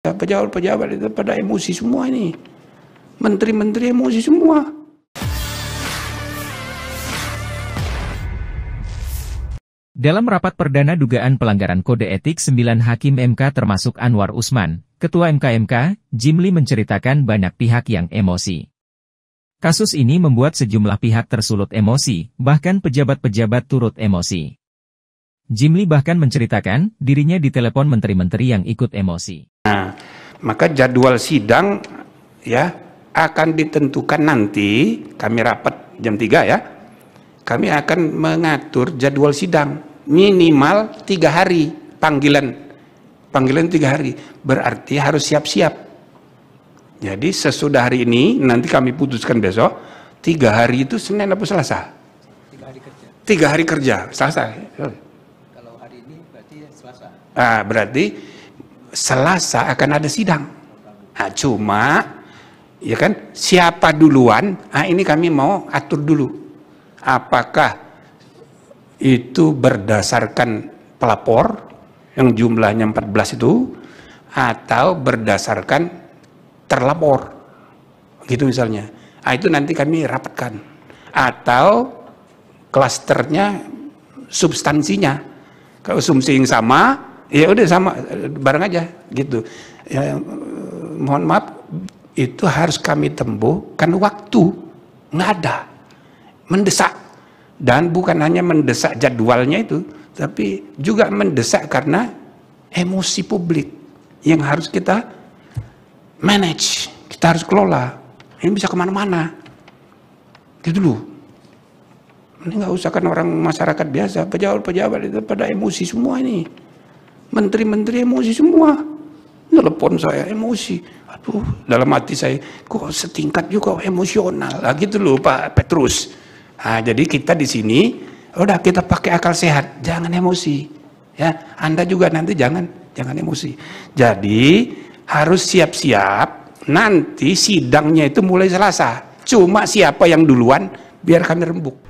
Pejabat-pejabat itu pada emosi semua ini. Menteri-menteri emosi semua. Dalam rapat perdana dugaan pelanggaran kode etik 9 hakim MK termasuk Anwar Usman, Ketua MKMK, Jimli menceritakan banyak pihak yang emosi. Kasus ini membuat sejumlah pihak tersulut emosi, bahkan pejabat-pejabat turut emosi. Jimli bahkan menceritakan dirinya di telepon menteri-menteri yang ikut emosi. Nah, maka jadwal sidang ya akan ditentukan nanti kami rapat jam 3 ya. Kami akan mengatur jadwal sidang minimal tiga hari panggilan panggilan tiga hari berarti harus siap-siap jadi sesudah hari ini nanti kami putuskan besok tiga hari itu Senin atau Selasa. Tiga hari kerja. Tiga hari kerja Selasa. Ya, Ah, berarti Selasa akan ada sidang. Ah, cuma ya kan siapa duluan? Ah ini kami mau atur dulu. Apakah itu berdasarkan pelapor yang jumlahnya 14 itu atau berdasarkan terlapor. Gitu misalnya. Ah itu nanti kami rapatkan atau klasternya substansinya kalau sumsi yang sama, ya udah sama bareng aja gitu. Ya, mohon maaf itu harus kami tempuh karena waktu nggak ada mendesak dan bukan hanya mendesak jadwalnya itu tapi juga mendesak karena emosi publik yang harus kita manage kita harus kelola ini bisa kemana-mana gitu loh ini nggak usah kan orang masyarakat biasa, pejabat-pejabat itu pada emosi semua ini. Menteri-menteri emosi semua. Telepon saya emosi. Aduh, dalam hati saya kok setingkat juga emosional. Lah gitu loh Pak Petrus. Nah, jadi kita di sini udah kita pakai akal sehat, jangan emosi. Ya, Anda juga nanti jangan jangan emosi. Jadi harus siap-siap nanti sidangnya itu mulai Selasa. Cuma siapa yang duluan biar kami rembuk.